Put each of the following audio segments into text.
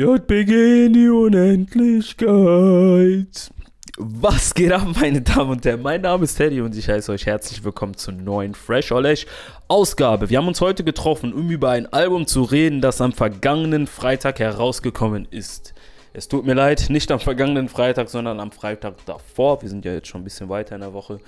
JBG in die Unendlichkeit. Was geht ab, meine Damen und Herren? Mein Name ist Teddy und ich heiße euch herzlich willkommen zur neuen Fresh Olesh Ausgabe. Wir haben uns heute getroffen, um über ein Album zu reden, das am vergangenen Freitag herausgekommen ist. Es tut mir leid, nicht am vergangenen Freitag, sondern am Freitag davor. Wir sind ja jetzt schon ein bisschen weiter in der Woche.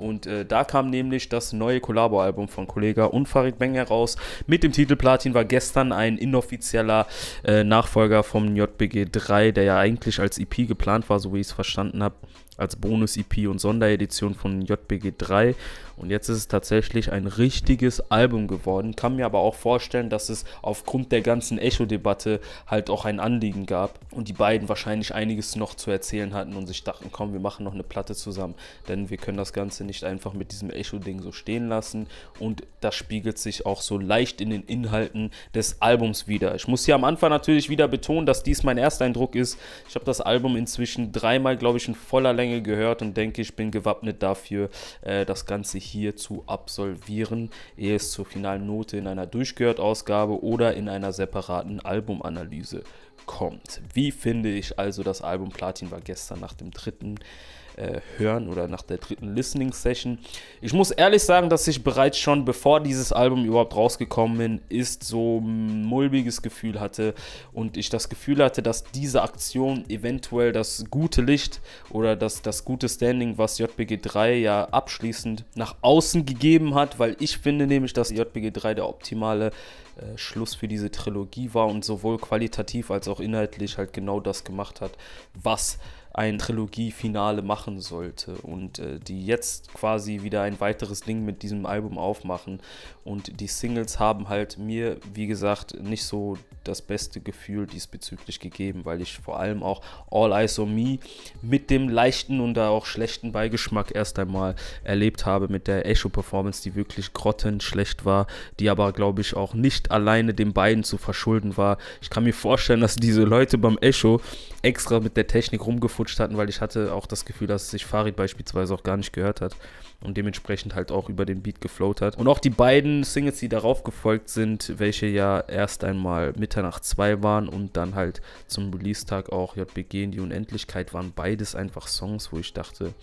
Und äh, da kam nämlich das neue Kollabo-Album von Kollega und Farid Bang heraus. Mit dem Titel Platin war gestern ein inoffizieller äh, Nachfolger vom JBG 3, der ja eigentlich als EP geplant war, so wie ich es verstanden habe, als Bonus-EP und Sonderedition von JBG 3. Und jetzt ist es tatsächlich ein richtiges Album geworden. Kann mir aber auch vorstellen, dass es aufgrund der ganzen Echo-Debatte halt auch ein Anliegen gab und die beiden wahrscheinlich einiges noch zu erzählen hatten und sich dachten, komm, wir machen noch eine Platte zusammen, denn wir können das Ganze nicht nicht einfach mit diesem Echo-Ding so stehen lassen. Und das spiegelt sich auch so leicht in den Inhalten des Albums wieder. Ich muss hier am Anfang natürlich wieder betonen, dass dies mein Ersteindruck ist. Ich habe das Album inzwischen dreimal, glaube ich, in voller Länge gehört und denke, ich bin gewappnet dafür, äh, das Ganze hier zu absolvieren, ehe es zur finalen Note in einer Durchgehört-Ausgabe oder in einer separaten Albumanalyse kommt. Wie finde ich also das Album Platin war gestern nach dem dritten äh, Hören oder nach der dritten Listening Session. Ich muss ehrlich sagen, dass ich bereits schon, bevor dieses Album überhaupt rausgekommen ist, so ein mulmiges Gefühl hatte und ich das Gefühl hatte, dass diese Aktion eventuell das gute Licht oder das, das gute Standing, was JBG 3 ja abschließend nach außen gegeben hat, weil ich finde nämlich, dass JBG 3 der optimale äh, Schluss für diese Trilogie war und sowohl qualitativ als auch inhaltlich halt genau das gemacht hat, was ein Trilogie-Finale machen sollte und äh, die jetzt quasi wieder ein weiteres Ding mit diesem Album aufmachen und die Singles haben halt mir wie gesagt nicht so das beste Gefühl diesbezüglich gegeben, weil ich vor allem auch All Eyes on Me mit dem leichten und da auch schlechten Beigeschmack erst einmal erlebt habe mit der Echo Performance, die wirklich grottenschlecht war, die aber glaube ich auch nicht alleine den beiden zu verschulden war. Ich kann mir vorstellen, dass diese Leute beim Echo extra mit der Technik rumgefunden verfutscht hatten, weil ich hatte auch das Gefühl, dass sich Farid beispielsweise auch gar nicht gehört hat und dementsprechend halt auch über den Beat gefloat hat. Und auch die beiden Singles, die darauf gefolgt sind, welche ja erst einmal Mitternacht 2 waren und dann halt zum Release-Tag auch JBG in die Unendlichkeit, waren beides einfach Songs, wo ich dachte,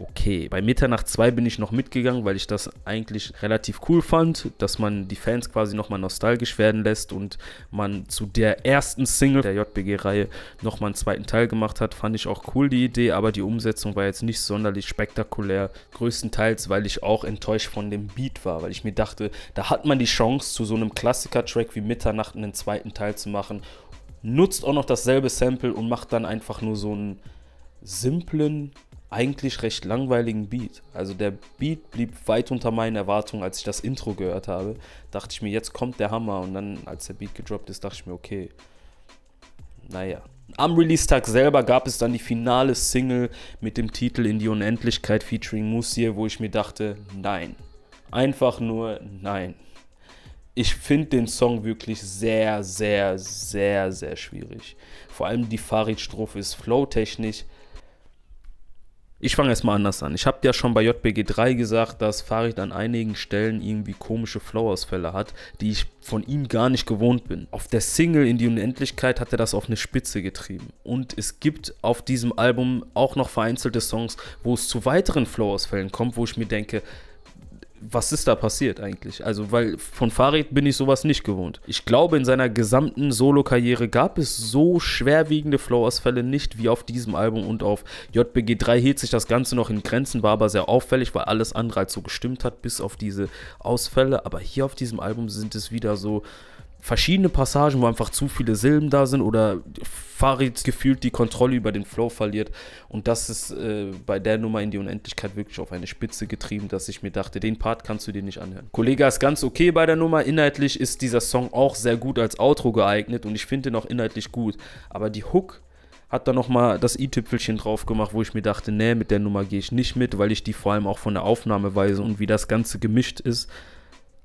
okay. Bei Mitternacht 2 bin ich noch mitgegangen, weil ich das eigentlich relativ cool fand, dass man die Fans quasi nochmal nostalgisch werden lässt und man zu der ersten Single der JBG-Reihe nochmal einen zweiten Teil gemacht hat. Fand ich auch cool die Idee, aber die Umsetzung war jetzt nicht sonderlich spektakulär. Größtenteils, weil ich auch enttäuscht von dem Beat war, weil ich mir dachte, da hat man die Chance, zu so einem Klassiker-Track wie Mitternacht einen zweiten Teil zu machen. Nutzt auch noch dasselbe Sample und macht dann einfach nur so einen simplen eigentlich recht langweiligen Beat. Also der Beat blieb weit unter meinen Erwartungen, als ich das Intro gehört habe. Dachte ich mir, jetzt kommt der Hammer. Und dann, als der Beat gedroppt ist, dachte ich mir, okay, naja. Am Release-Tag selber gab es dann die finale Single mit dem Titel In die Unendlichkeit featuring Musier, wo ich mir dachte, nein. Einfach nur nein. Ich finde den Song wirklich sehr, sehr, sehr, sehr schwierig. Vor allem die Farid-Strophe ist flowtechnisch ich fange erstmal anders an. Ich habe ja schon bei JBG3 gesagt, dass Farid an einigen Stellen irgendwie komische Flowausfälle hat, die ich von ihm gar nicht gewohnt bin. Auf der Single In die Unendlichkeit hat er das auf eine Spitze getrieben. Und es gibt auf diesem Album auch noch vereinzelte Songs, wo es zu weiteren Flowausfällen kommt, wo ich mir denke, was ist da passiert eigentlich? Also, weil von Farid bin ich sowas nicht gewohnt. Ich glaube, in seiner gesamten Solo-Karriere gab es so schwerwiegende Flow-Ausfälle nicht wie auf diesem Album und auf JBG 3 hielt sich das Ganze noch in Grenzen, war aber sehr auffällig, weil alles andere als halt so gestimmt hat, bis auf diese Ausfälle. Aber hier auf diesem Album sind es wieder so verschiedene Passagen, wo einfach zu viele Silben da sind oder Farid gefühlt die Kontrolle über den Flow verliert. Und das ist äh, bei der Nummer in die Unendlichkeit wirklich auf eine Spitze getrieben, dass ich mir dachte, den Part kannst du dir nicht anhören. Kollege ist ganz okay bei der Nummer. Inhaltlich ist dieser Song auch sehr gut als Outro geeignet und ich finde ihn auch inhaltlich gut. Aber die Hook hat da nochmal das i-Tüpfelchen drauf gemacht, wo ich mir dachte, nee, mit der Nummer gehe ich nicht mit, weil ich die vor allem auch von der Aufnahmeweise und wie das Ganze gemischt ist,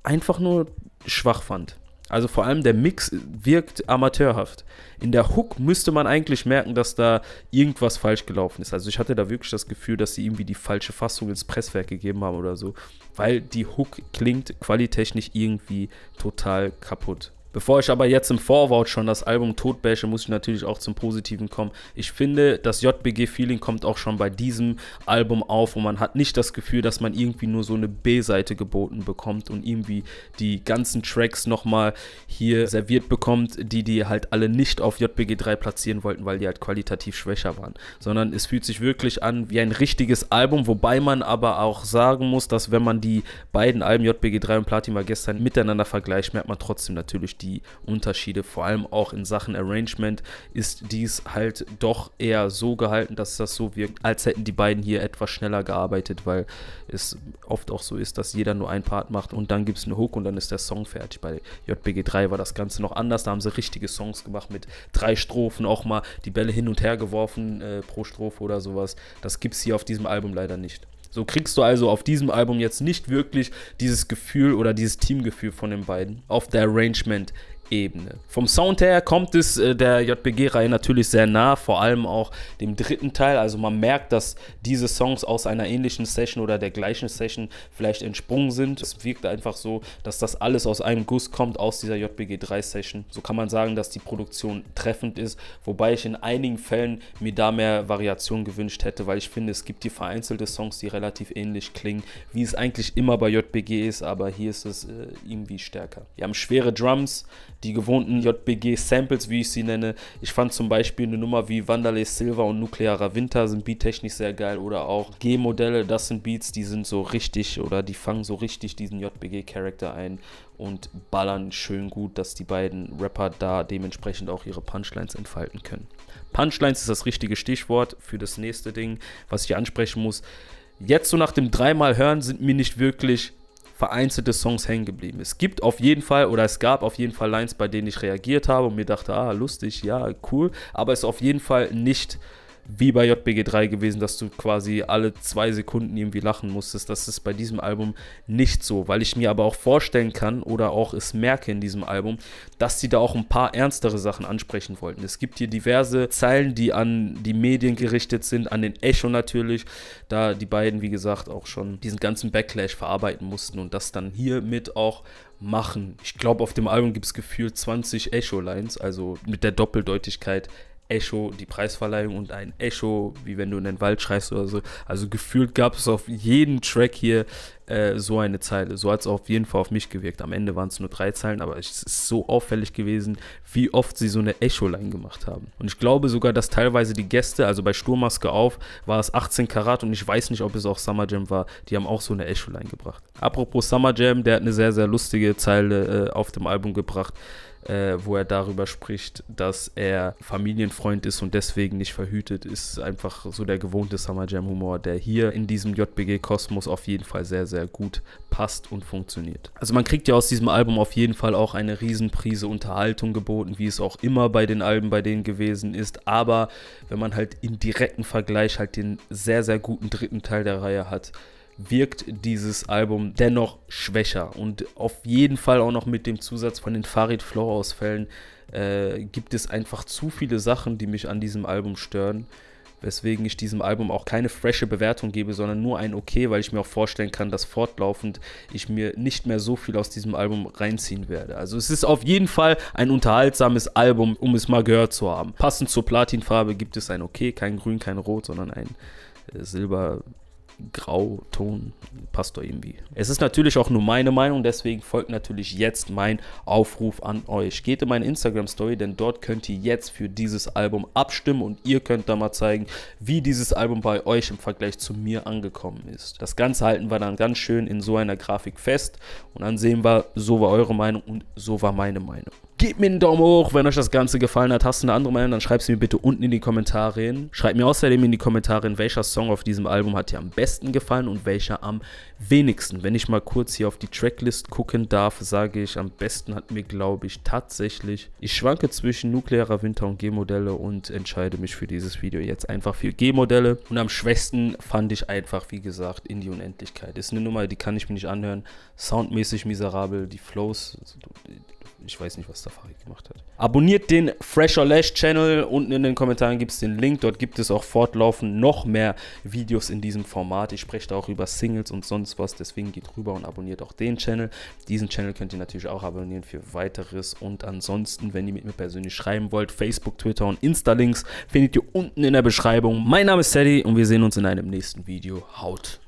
einfach nur schwach fand. Also vor allem der Mix wirkt amateurhaft. In der Hook müsste man eigentlich merken, dass da irgendwas falsch gelaufen ist. Also ich hatte da wirklich das Gefühl, dass sie irgendwie die falsche Fassung ins Presswerk gegeben haben oder so, weil die Hook klingt qualitechnisch irgendwie total kaputt. Bevor ich aber jetzt im Vorwort schon das Album totbäsche, muss ich natürlich auch zum Positiven kommen. Ich finde, das JBG-Feeling kommt auch schon bei diesem Album auf und man hat nicht das Gefühl, dass man irgendwie nur so eine B-Seite geboten bekommt und irgendwie die ganzen Tracks nochmal hier serviert bekommt, die die halt alle nicht auf JBG 3 platzieren wollten, weil die halt qualitativ schwächer waren. Sondern es fühlt sich wirklich an wie ein richtiges Album, wobei man aber auch sagen muss, dass wenn man die beiden Alben JBG 3 und Platin mal gestern miteinander vergleicht, merkt man trotzdem natürlich die Unterschiede. Vor allem auch in Sachen Arrangement ist dies halt doch eher so gehalten, dass das so wirkt, als hätten die beiden hier etwas schneller gearbeitet, weil es oft auch so ist, dass jeder nur ein Part macht und dann gibt es einen Hook und dann ist der Song fertig. Bei JBG3 war das Ganze noch anders, da haben sie richtige Songs gemacht mit drei Strophen, auch mal die Bälle hin und her geworfen äh, pro Strophe oder sowas. Das gibt es hier auf diesem Album leider nicht. So kriegst du also auf diesem Album jetzt nicht wirklich dieses Gefühl oder dieses Teamgefühl von den beiden. Auf der Arrangement Ebene. Vom Sound her kommt es äh, der JBG-Reihe natürlich sehr nah, vor allem auch dem dritten Teil. Also man merkt, dass diese Songs aus einer ähnlichen Session oder der gleichen Session vielleicht entsprungen sind. Es wirkt einfach so, dass das alles aus einem Guss kommt, aus dieser JBG-3-Session. So kann man sagen, dass die Produktion treffend ist, wobei ich in einigen Fällen mir da mehr Variation gewünscht hätte, weil ich finde, es gibt hier vereinzelte Songs, die relativ ähnlich klingen, wie es eigentlich immer bei JBG ist, aber hier ist es äh, irgendwie stärker. Wir haben schwere Drums, die gewohnten JBG-Samples, wie ich sie nenne. Ich fand zum Beispiel eine Nummer wie Wanderlei Silver und Nuklearer Winter sind beattechnisch sehr geil oder auch G-Modelle, das sind Beats, die sind so richtig oder die fangen so richtig diesen JBG-Charakter ein und ballern schön gut, dass die beiden Rapper da dementsprechend auch ihre Punchlines entfalten können. Punchlines ist das richtige Stichwort für das nächste Ding, was ich hier ansprechen muss. Jetzt so nach dem dreimal hören sind mir nicht wirklich vereinzelte Songs hängen geblieben. Es gibt auf jeden Fall oder es gab auf jeden Fall Lines, bei denen ich reagiert habe und mir dachte, ah, lustig, ja, cool, aber es ist auf jeden Fall nicht wie bei JBG3 gewesen, dass du quasi alle zwei Sekunden irgendwie lachen musstest. Das ist bei diesem Album nicht so, weil ich mir aber auch vorstellen kann oder auch es merke in diesem Album, dass sie da auch ein paar ernstere Sachen ansprechen wollten. Es gibt hier diverse Zeilen, die an die Medien gerichtet sind, an den Echo natürlich, da die beiden, wie gesagt, auch schon diesen ganzen Backlash verarbeiten mussten und das dann hiermit auch machen. Ich glaube, auf dem Album gibt es gefühlt 20 Echo-Lines, also mit der Doppeldeutigkeit Echo die Preisverleihung und ein Echo, wie wenn du in den Wald schreist oder so. Also gefühlt gab es auf jeden Track hier äh, so eine Zeile. So hat es auf jeden Fall auf mich gewirkt. Am Ende waren es nur drei Zeilen, aber es ist so auffällig gewesen, wie oft sie so eine Echo-Line gemacht haben. Und ich glaube sogar, dass teilweise die Gäste, also bei Sturmmaske auf, war es 18 Karat und ich weiß nicht, ob es auch Summer Jam war. Die haben auch so eine Echo-Line gebracht. Apropos Summer Jam, der hat eine sehr, sehr lustige Zeile äh, auf dem Album gebracht äh, wo er darüber spricht, dass er Familienfreund ist und deswegen nicht verhütet, ist einfach so der gewohnte Summer Jam Humor, der hier in diesem JBG-Kosmos auf jeden Fall sehr, sehr gut passt und funktioniert. Also man kriegt ja aus diesem Album auf jeden Fall auch eine Riesenprise Unterhaltung geboten, wie es auch immer bei den Alben bei denen gewesen ist, aber wenn man halt im direkten Vergleich halt den sehr, sehr guten dritten Teil der Reihe hat, wirkt dieses Album dennoch schwächer. Und auf jeden Fall auch noch mit dem Zusatz von den Farid Flow-Ausfällen äh, gibt es einfach zu viele Sachen, die mich an diesem Album stören. Weswegen ich diesem Album auch keine frische Bewertung gebe, sondern nur ein Okay, weil ich mir auch vorstellen kann, dass fortlaufend ich mir nicht mehr so viel aus diesem Album reinziehen werde. Also es ist auf jeden Fall ein unterhaltsames Album, um es mal gehört zu haben. Passend zur Platinfarbe gibt es ein Okay, kein Grün, kein Rot, sondern ein äh, Silber, Grauton passt doch irgendwie. Es ist natürlich auch nur meine Meinung, deswegen folgt natürlich jetzt mein Aufruf an euch. Geht in meine Instagram-Story, denn dort könnt ihr jetzt für dieses Album abstimmen und ihr könnt da mal zeigen, wie dieses Album bei euch im Vergleich zu mir angekommen ist. Das Ganze halten wir dann ganz schön in so einer Grafik fest und dann sehen wir, so war eure Meinung und so war meine Meinung. Gebt mir einen Daumen hoch, wenn euch das Ganze gefallen hat. Hast du eine andere Meinung, dann schreibt es mir bitte unten in die Kommentare hin. Schreibt mir außerdem in die Kommentare hin, welcher Song auf diesem Album hat dir am besten gefallen und welcher am wenigsten. Wenn ich mal kurz hier auf die Tracklist gucken darf, sage ich, am besten hat mir, glaube ich, tatsächlich. Ich schwanke zwischen nuklearer Winter und G-Modelle und entscheide mich für dieses Video jetzt einfach für G-Modelle. Und am schwächsten fand ich einfach, wie gesagt, in die Unendlichkeit. Ist eine Nummer, die kann ich mir nicht anhören. Soundmäßig miserabel, die Flows also, ich weiß nicht, was Safari gemacht hat. Abonniert den Fresher Lash Channel. Unten in den Kommentaren gibt es den Link. Dort gibt es auch fortlaufend noch mehr Videos in diesem Format. Ich spreche da auch über Singles und sonst was. Deswegen geht rüber und abonniert auch den Channel. Diesen Channel könnt ihr natürlich auch abonnieren für weiteres. Und ansonsten, wenn ihr mit mir persönlich schreiben wollt, Facebook, Twitter und Insta-Links findet ihr unten in der Beschreibung. Mein Name ist Teddy und wir sehen uns in einem nächsten Video. Haut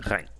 rein.